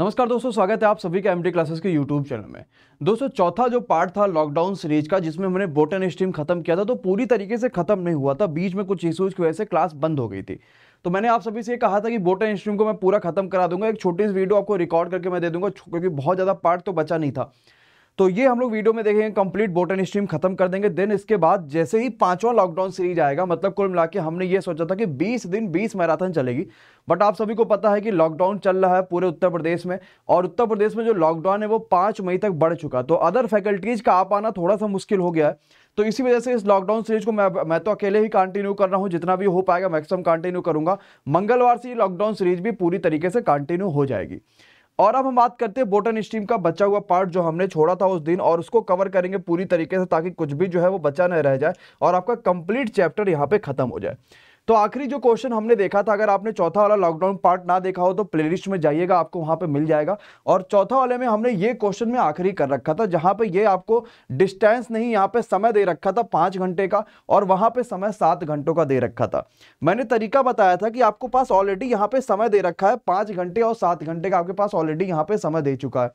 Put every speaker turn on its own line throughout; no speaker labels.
नमस्कार दोस्तों स्वागत है आप सभी का एमडी क्लासेस के यूट्यूब चैनल में दोस्तों चौथा जो पार्ट था लॉकडाउन सीरीज का जिसमें हमने बोटन स्ट्रीम खत्म किया था तो पूरी तरीके से खत्म नहीं हुआ था बीच में कुछ इशूज की वजह से क्लास बंद हो गई थी तो मैंने आप सभी से कहा था कि बोटन स्ट्रीम को मैं पूरा खत्म करा दूंगा एक छोटी सी वीडियो आपको रिकॉर्ड करके मैं दे दूंगा क्योंकि बहुत ज़्यादा पार्ट तो बचा नहीं था तो ये हम लोग वीडियो में देखेंगे कंप्लीट बोटन स्ट्रीम खत्म कर देंगे देन इसके बाद जैसे ही पांचवा लॉकडाउन सीरीज आएगा मतलब कुल मिला के हमने ये सोचा था कि 20 दिन 20 मैराथन चलेगी बट आप सभी को पता है कि लॉकडाउन चल रहा है पूरे उत्तर प्रदेश में और उत्तर प्रदेश में जो लॉकडाउन है वो पाँच मई तक बढ़ चुका तो अदर फैकल्टीज़ का आप आना थोड़ा सा मुश्किल हो गया है तो इसी वजह से इस लॉकडाउन सीरीज को मैं मैं तो अकेले ही कंटिन्यू कर रहा हूँ जितना भी हो पाएगा मैक्सिमम कंटिन्यू करूंगा मंगलवार से ये लॉकडाउन सीरीज भी पूरी तरीके से कंटिन्यू हो जाएगी और अब हम बात करते हैं बोटन स्ट्रीम का बचा हुआ पार्ट जो हमने छोड़ा था उस दिन और उसको कवर करेंगे पूरी तरीके से ताकि कुछ भी जो है वो बचा न रह जाए और आपका कंप्लीट चैप्टर यहाँ पे खत्म हो जाए तो आखिरी जो क्वेश्चन हमने देखा था अगर आपने चौथा वाला लॉकडाउन पार्ट ना देखा हो तो प्लेलिस्ट में जाइएगा आपको वहां पे मिल जाएगा और चौथा वाले में हमने ये क्वेश्चन में आखिरी कर रखा था जहां पे ये आपको डिस्टेंस नहीं यहाँ पे समय दे रखा था पाँच घंटे का और वहां पे समय सात घंटों का दे रखा था मैंने तरीका बताया था कि आपको पास ऑलरेडी यहाँ पे समय दे रखा है पाँच घंटे और सात घंटे का आपके पास ऑलरेडी यहाँ पे समय दे चुका है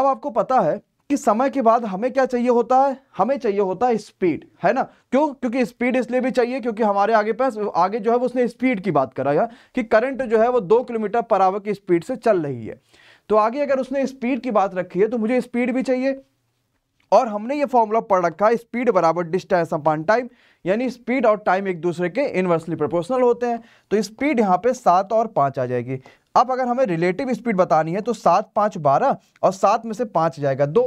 अब आपको पता है कि समय के बाद हमें क्या चाहिए होता है हमें चाहिए होता है स्पीड है ना क्यों क्योंकि स्पीड इसलिए भी चाहिए क्योंकि हमारे आगे पास आगे जो है वो उसने स्पीड की बात करा है कि करंट जो है वो दो किलोमीटर पर आवर की स्पीड से चल रही है तो आगे अगर उसने स्पीड की बात रखी है तो मुझे स्पीड भी चाहिए और हमने ये फॉर्मूला पढ़ रखा है स्पीड बराबर डिस्टेंस अपॉन टाइम यानी स्पीड और टाइम एक दूसरे के इन्वर्सली प्रोपोर्शनल होते हैं तो स्पीड यहाँ पे सात और पाँच आ जाएगी अब अगर हमें रिलेटिव स्पीड बतानी है तो सात पाँच बारह और सात में से पाँच जाएगा दो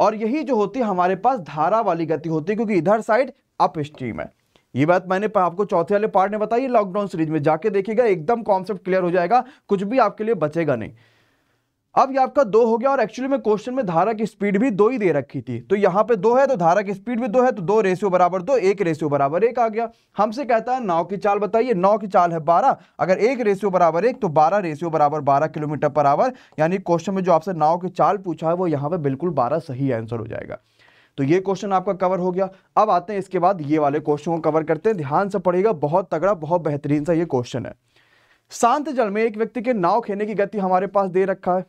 और यही जो होती है हमारे पास धारा वाली गति होती है क्योंकि इधर साइड अप स्ट्रीम है ये बात मैंने आपको चौथे वाले पार्ट ने बताई लॉकडाउन सीरीज में जाके देखिएगा एकदम कॉन्सेप्ट क्लियर हो जाएगा कुछ भी आपके लिए बचेगा नहीं अब ये आपका दो हो गया और एक्चुअली में क्वेश्चन में धारा की स्पीड भी दो ही दे रखी थी तो यहाँ पे दो है तो धारा की स्पीड भी दो है तो दो रेशियो बराबर दो एक रेशियो बराबर एक आ गया हमसे कहता है नौ की चाल बताइए नौ की चाल है बारह अगर एक रेशियो बराबर एक तो बारह रेशियो बराबर बारह किलोमीटर पर आवर यानी क्वेश्चन में जो आपसे नाव की चाल पूछा है वो यहाँ पर बिल्कुल बारह सही आंसर हो जाएगा तो ये क्वेश्चन आपका कवर हो गया अब आते हैं इसके बाद ये वाले क्वेश्चन को कवर करते हैं ध्यान से पड़ेगा बहुत तगड़ा बहुत बेहतरीन सा ये क्वेश्चन है शांत जल में एक व्यक्ति के नाव खेने की गति हमारे पास दे रखा है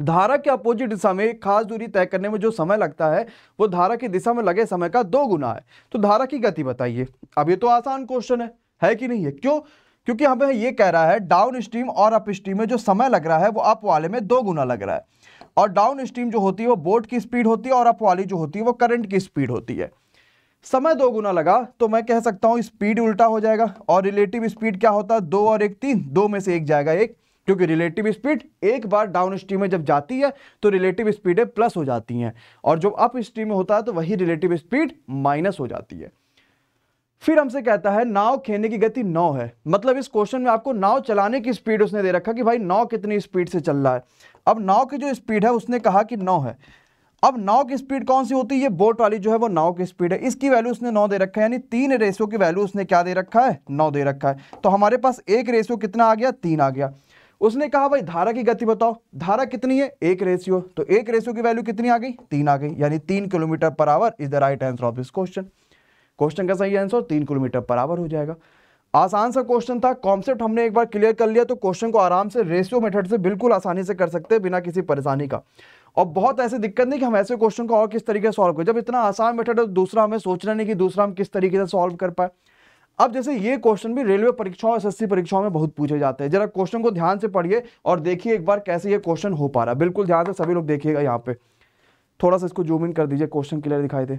धारा के अपोजिट दिशा में खास दूरी तय करने में जो समय लगता है वो धारा की दिशा में लगे समय का दो गुना है तो धारा की गति बताइए अब ये तो आसान क्वेश्चन है है कि नहीं है क्यों क्योंकि हमें ये कह रहा है डाउन स्ट्रीम और अप स्ट्रीम में जो समय लग रहा है वो अप वाले में दो गुना लग रहा है और डाउन स्ट्रीम जो होती है वो बोट की स्पीड होती है और अप वाली जो होती है वो करंट की स्पीड होती है समय दो गुना लगा तो मैं कह सकता हूँ स्पीड उल्टा हो जाएगा और रिलेटिव स्पीड क्या होता है दो और एक तीन दो में से एक जाएगा एक क्योंकि रिलेटिव स्पीड एक बार डाउन स्ट्रीम में जब जाती है तो रिलेटिव स्पीडें प्लस हो जाती हैं और जब अप स्ट्रीम में होता है तो वही रिलेटिव स्पीड माइनस हो जाती है फिर हमसे कहता है नाव खेने की गति नौ है मतलब इस क्वेश्चन में आपको नाव चलाने की स्पीड उसने दे रखा कि भाई नाव कितनी स्पीड से चल रहा है अब नाव की जो स्पीड है उसने कहा कि नौ है अब नाव की स्पीड कौन सी होती है ये बोट वाली जो है वो नाव की स्पीड है इसकी वैल्यू उसने नौ दे रखा है यानी तीन रेशो की वैल्यू उसने क्या दे रखा है नौ दे रखा है तो हमारे पास एक रेशियो कितना आ गया तीन आ गया उसने कहा भाई धारा की गति बताओ धारा कितनी है एक रेशियो तो एक रेशियो की वैल्यू कितनी आ गई तीन आ गई यानी तीन kilometre per hour is the right answer of this question question का सही आंसर तीन किलोमीटर पर आवर हो जाएगा आसान सा क्वेश्चन था कॉन्सेप्ट हमने एक बार क्लियर कर लिया तो क्वेश्चन को आराम से रेशियो मेथड से बिल्कुल आसानी से कर सकते हैं बिना किसी परेशानी का और बहुत ऐसी दिक्कत नहीं कि हम ऐसे क्वेश्चन को और किस तरीके से सॉल्व करें जब इतना आसान मेथड है तो दूसरा हमें सोचना नहीं कि दूसरा हम किस तरीके से सॉल्व कर पाए अब जैसे ये क्वेश्चन भी रेलवे परीक्षाओं एस परीक्षाओं में बहुत पूछे जाते हैं जरा क्वेश्चन को ध्यान से पढ़िए और देखिए एक बार कैसे ये क्वेश्चन हो पा रहा है बिल्कुल ध्यान से सभी लोग देखिएगा यहाँ पे थोड़ा सा इसको जूम इन कर दीजिए क्वेश्चन क्लियर दिखाई दे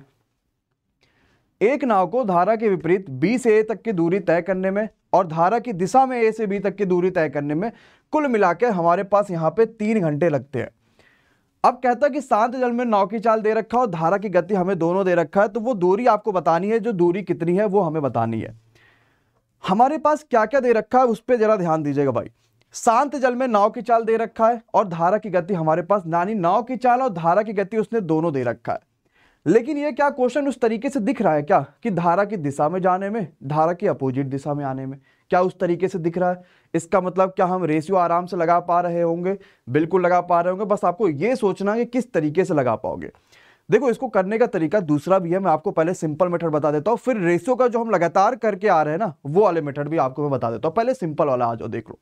एक नाव को धारा के विपरीत बी से ए तक की दूरी तय करने में और धारा की दिशा में ए से बी तक की दूरी तय करने में कुल मिलाकर हमारे पास यहाँ पे तीन घंटे लगते हैं अब कहता है कि शांत जल में नाव की चाल दे रखा है और धारा की गति हमें दोनों दे रखा है तो वो दूरी आपको बतानी है जो दूरी कितनी है वो हमें बतानी है हमारे पास क्या क्या दे रखा है उस पर जरा ध्यान दीजिएगा भाई शांत जल में नाव की चाल दे रखा है और धारा की गति हमारे पास नानी नाव की चाल और धारा की गति उसने दोनों दे रखा है लेकिन ये क्या क्वेश्चन उस तरीके से दिख रहा है क्या कि धारा की दिशा में जाने में धारा की अपोजिट दिशा में आने में क्या उस तरीके से दिख रहा है इसका मतलब क्या हम रेशियो आराम से लगा पा रहे होंगे बिल्कुल लगा पा रहे होंगे बस आपको ये सोचना है कि किस तरीके से लगा पाओगे देखो इसको करने का तरीका दूसरा भी है मैं आपको पहले सिंपल मेथड बता देता हूँ फिर रेशियो का जो हम लगातार करके आ रहे हैं ना वो वाले मेथड भी आपको मैं बता देता हूँ पहले सिंपल वाला आ जाओ देख लो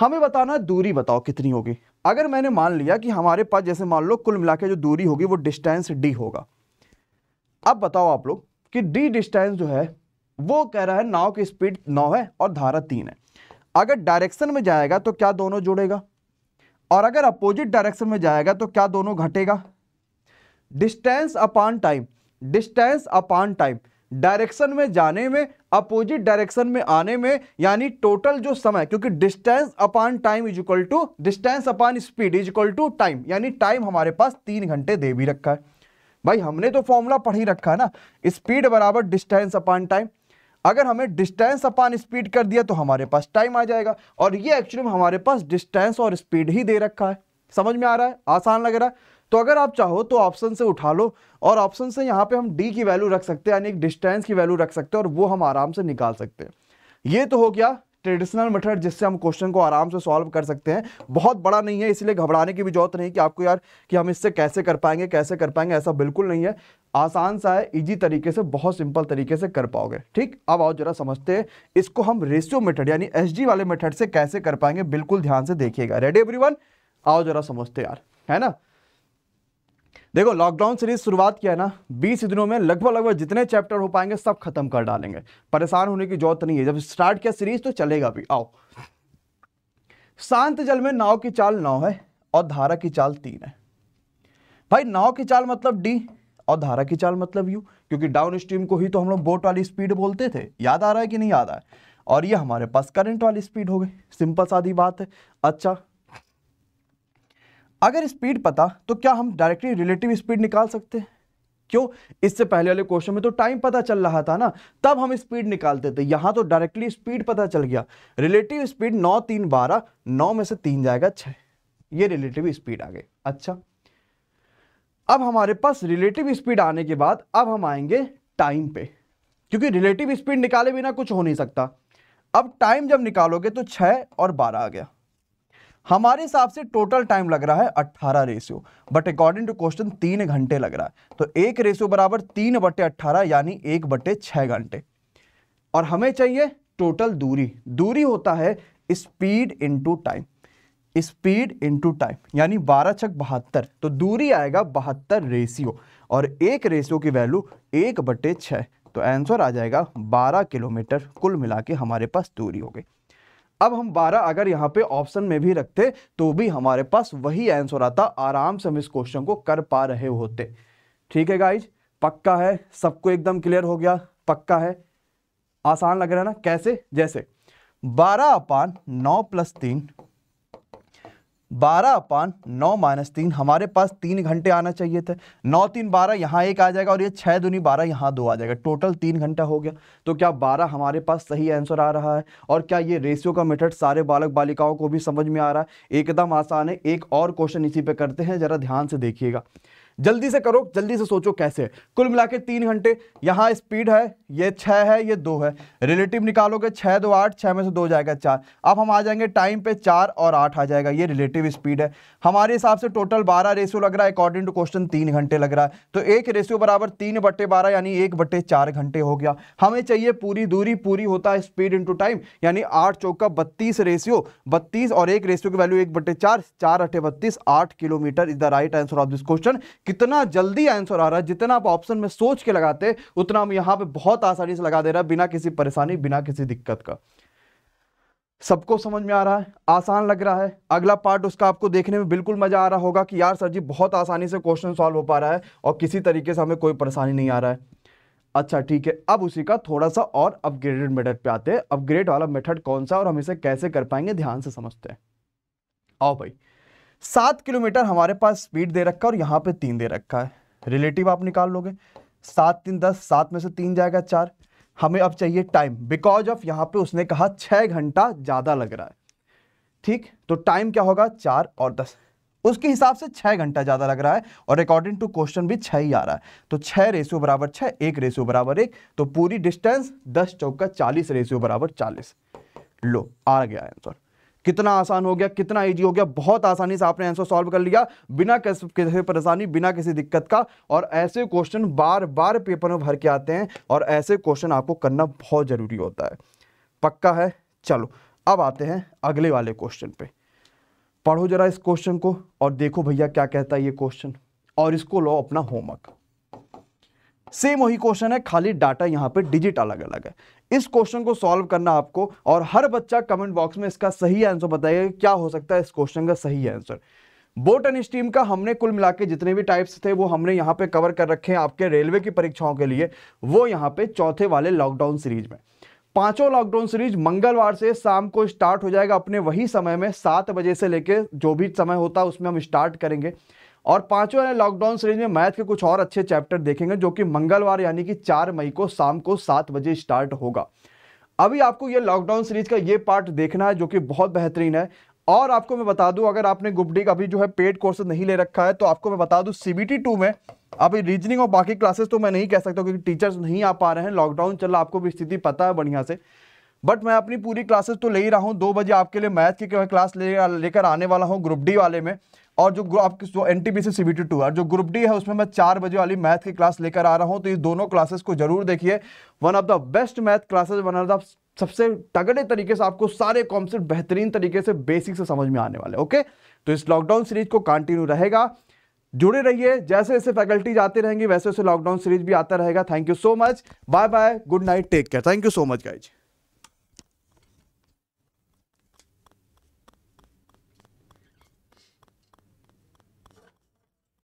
हमें बताना दूरी बताओ कितनी होगी अगर मैंने मान लिया कि हमारे पास जैसे मान लो कुल मिला जो दूरी होगी वो डिस्टेंस डी होगा अब बताओ आप लोग कि डी डिस्टेंस जो है वो कह रहा है नाव की स्पीड नौ है और धारा तीन है अगर डायरेक्शन में जाएगा तो क्या दोनों जुड़ेगा और अगर अपोजिट डायरेक्शन में जाएगा तो क्या दोनों घटेगा distance upon time distance upon time direction में जाने में अपोजिट डायरेक्शन में आने में यानी टोटल जो समय क्योंकि distance upon time is equal to distance upon speed is equal to time यानी टाइम हमारे पास तीन घंटे दे भी रखा है भाई हमने तो फॉर्मूला पढ़ ही रखा है ना स्पीड बराबर डिस्टेंस अपॉन टाइम अगर हमें डिस्टेंस अपॉन स्पीड कर दिया तो हमारे पास टाइम आ जाएगा और ये एक्चुअली हमारे पास डिस्टेंस और स्पीड ही दे रखा है समझ में आ रहा है आसान लग रहा है तो अगर आप चाहो तो ऑप्शन से उठा लो और ऑप्शन से यहाँ पे हम डी की वैल्यू रख सकते हैं यानी एक डिस्टेंस की वैल्यू रख सकते हैं और वो हम आराम से निकाल सकते हैं ये तो हो गया ट्रेडिशनल मेथड जिससे हम क्वेश्चन को आराम से सॉल्व कर सकते हैं बहुत बड़ा नहीं है इसलिए घबराने की भी जरूरत नहीं कि आपको यार कि हम इससे कैसे कर पाएंगे कैसे कर पाएंगे ऐसा बिल्कुल नहीं है आसान सा है इजी तरीके से बहुत सिंपल तरीके से कर पाओगे ठीक अब आओ जरा समझते हैं इसको हम रेशियो मेथड यानी एस वाले मेथड से कैसे कर पाएंगे बिल्कुल ध्यान से देखिएगा रेडी एवरी आओ जरा समझते यार है ना देखो लॉकडाउन सीरीज शुरुआत किया है ना बीस दिनों में लगभग लगभग जितने चैप्टर हो पाएंगे सब खत्म कर डालेंगे परेशान होने की जरूरत नहीं है जब स्टार्ट किया सीरीज तो चलेगा भी आओ शांत जल में नाव की चाल नौ है और धारा की चाल तीन है भाई नाव की चाल मतलब डी और धारा की चाल मतलब यू क्योंकि डाउन स्ट्रीम को ही तो हम लोग बोट वाली स्पीड बोलते थे याद आ रहा है कि नहीं याद आ रहा है और ये हमारे पास करंट वाली स्पीड हो गई सिंपल सादी बात है अच्छा अगर स्पीड पता तो क्या हम डायरेक्टली रिलेटिव स्पीड निकाल सकते हैं क्यों इससे पहले वाले क्वेश्चन में तो टाइम पता चल रहा था ना तब हम स्पीड निकालते थे यहां तो डायरेक्टली स्पीड पता चल गया रिलेटिव स्पीड नौ तीन बारह नौ में से तीन जाएगा छः ये रिलेटिव स्पीड आ गई अच्छा अब हमारे पास रिलेटिव स्पीड आने के बाद अब हम आएंगे टाइम पे क्योंकि रिलेटिव स्पीड निकाले बिना कुछ हो नहीं सकता अब टाइम जब निकालोगे तो छः और बारह आ गया हमारे हिसाब से टोटल टाइम लग रहा है 18 ratio but according to question तीन घंटे लग रहा है तो एक रेशियो बराबर तीन बटे अट्ठारह यानी एक बटे छः घंटे और हमें चाहिए टोटल दूरी दूरी होता है speed into time speed into time यानी बारह छक बहत्तर तो दूरी आएगा बहत्तर रेशियो और एक रेशियो की वैल्यू एक बटे तो आंसर आ जाएगा बारह किलोमीटर कुल मिला के हमारे पास दूरी हो गई अब हम 12 अगर यहाँ पे ऑप्शन में भी रखते तो भी हमारे पास वही आंसर आता आराम से हम इस क्वेश्चन को कर पा रहे होते ठीक है गाइज पक्का है सबको एकदम क्लियर हो गया पक्का है आसान लग रहा है ना कैसे जैसे बारह अपान नौ प्लस तीन बारह अपान नौ माइनस तीन हमारे पास तीन घंटे आना चाहिए थे नौ तीन बारह यहाँ एक आ जाएगा और ये छः दुनी बारह यहाँ दो आ जाएगा टोटल तीन घंटा हो गया तो क्या बारह हमारे पास सही आंसर आ रहा है और क्या ये रेशियो का मेथड सारे बालक बालिकाओं को भी समझ में आ रहा है एकदम आसान है एक और क्वेश्चन इसी पे करते हैं ज़रा ध्यान से देखिएगा जल्दी से करो जल्दी से सोचो कैसे कुल मिला के तीन घंटे यहाँ स्पीड है ये छः है ये दो है रिलेटिव निकालोगे छः दो आठ छः में से दो जाएगा चार अब हम आ जाएंगे टाइम पे चार और आठ आ जाएगा ये रिलेटिव स्पीड है हमारे हिसाब से टोटल बारह रेशियो लग रहा है अकॉर्डिंग टू क्वेश्चन तीन घंटे लग रहा है तो एक रेशियो बराबर तीन बटे बारह यानी एक बटे चार घंटे हो गया हमें चाहिए पूरी दूरी पूरी होता है स्पीड इंटू टाइम यानी आठ चौका बत्तीस रेशियो बत्तीस और एक रेशियो की वैल्यू एक बटे चार चार अठे बत्तीस आठ kilometre is the right answer of this question कितना जल्दी आंसर आ रहा है जितना आप ऑप्शन में सोच के लगाते उतना हम यहां पे बहुत आसानी से लगा दे रहा है बिना किसी परेशानी बिना किसी दिक्कत का सबको समझ में आ रहा है आसान लग रहा है अगला पार्ट उसका आपको देखने में बिल्कुल मज़ा आ रहा होगा कि यार सर जी बहुत आसानी से क्वेश्चन सॉल्व हो पा रहा है और किसी तरीके से हमें कोई परेशानी नहीं आ रहा है अच्छा ठीक है अब उसी का थोड़ा सा और अपग्रेडेड मेथड पे आते हैं अपग्रेड वाला मेथड कौन सा और हम इसे कैसे कर पाएंगे ध्यान से समझते हैं आओ भाई सात किलोमीटर हमारे पास स्पीड दे रखा है और यहाँ पे तीन दे रखा है रिलेटिव आप निकाल लोगे सात तीन दस सात में से तीन जाएगा चार हमें अब चाहिए टाइम बिकॉज ऑफ यहाँ पे उसने कहा छः घंटा ज़्यादा लग रहा है ठीक तो टाइम क्या होगा चार और दस उसके हिसाब से छः घंटा ज़्यादा लग रहा है और अकॉर्डिंग टू क्वेश्चन भी छः ही आ रहा है तो छः रेशियो बराबर छः एक रेशियो बराबर एक तो पूरी डिस्टेंस दस चौका चालीस रेशियो बराबर चालीस लो आ गया आंसर कितना आसान हो गया कितना ईजी हो गया बहुत आसानी से आपने आंसर सॉल्व कर लिया बिना किसी परेशानी बिना किसी दिक्कत का और ऐसे क्वेश्चन बार बार पेपर में भर के आते हैं और ऐसे क्वेश्चन आपको करना बहुत ज़रूरी होता है पक्का है चलो अब आते हैं अगले वाले क्वेश्चन पे पढ़ो जरा इस क्वेश्चन को और देखो भैया क्या कहता है ये क्वेश्चन और इसको लो अपना होमवर्क सेम वही क्वेश्चन है खाली डाटा यहाँ पे डिजिट अलग अलग है इस क्वेश्चन को सॉल्व करना आपको और हर बच्चा कमेंट बॉक्स में इसका सही आंसर बताइएगा क्या हो सकता है इस क्वेश्चन का सही आंसर बोट एंड स्टीम का हमने कुल मिला के जितने भी टाइप्स थे वो हमने यहाँ पे कवर कर रखे हैं आपके रेलवे की परीक्षाओं के लिए वो यहाँ पे चौथे वाले लॉकडाउन सीरीज में पांचों लॉकडाउन सीरीज मंगलवार से शाम को स्टार्ट हो जाएगा अपने वही समय में सात बजे से लेके जो भी समय होता है उसमें हम स्टार्ट करेंगे और पांचवें वाले लॉकडाउन सीरीज में मैथ के कुछ और अच्छे चैप्टर देखेंगे जो कि मंगलवार यानी कि चार मई को शाम को सात बजे स्टार्ट होगा अभी आपको ये लॉकडाउन सीरीज का ये पार्ट देखना है जो कि बहुत बेहतरीन है और आपको मैं बता दूं अगर आपने गुपडी का अभी जो है पेड कोर्स नहीं ले रखा है तो आपको मैं बता दूं सीबीटी टू में अभी रीजनिंग और बाकी क्लासेस तो मैं नहीं कह सकता क्योंकि टीचर्स नहीं आ पा रहे हैं लॉकडाउन चल रहा आपको भी स्थिति पता है बढ़िया से बट मैं अपनी पूरी क्लासेस तो ले ही रहा हूँ दो बजे आपके लिए मैथ की क्लास ले लेकर आने वाला हूँ ग्रुप डी वाले में और जो आपकी जो N T P C B T two है जो ग्रुप डी है उसमें मैं चार बजे वाली मैथ की क्लास लेकर आ रहा हूँ तो ये दोनों क्लासेस को जरूर देखिए one of the best math classes one of the सबसे तगड़े तरीके से आपको सारे कॉन्सेप्ट बेहतरीन तरीके से बेसिक से समझ में आने वाले ओके तो इस लॉकडाउन सीरीज को कंटिन्यू रहेगा जुड़े रहिए जैसे जैसे फैकल्टी आते रहेंगे वैसे वैसे लॉकडाउन सीरीज भी आता रहेगा thank you so much bye bye good night take care thank you so much guys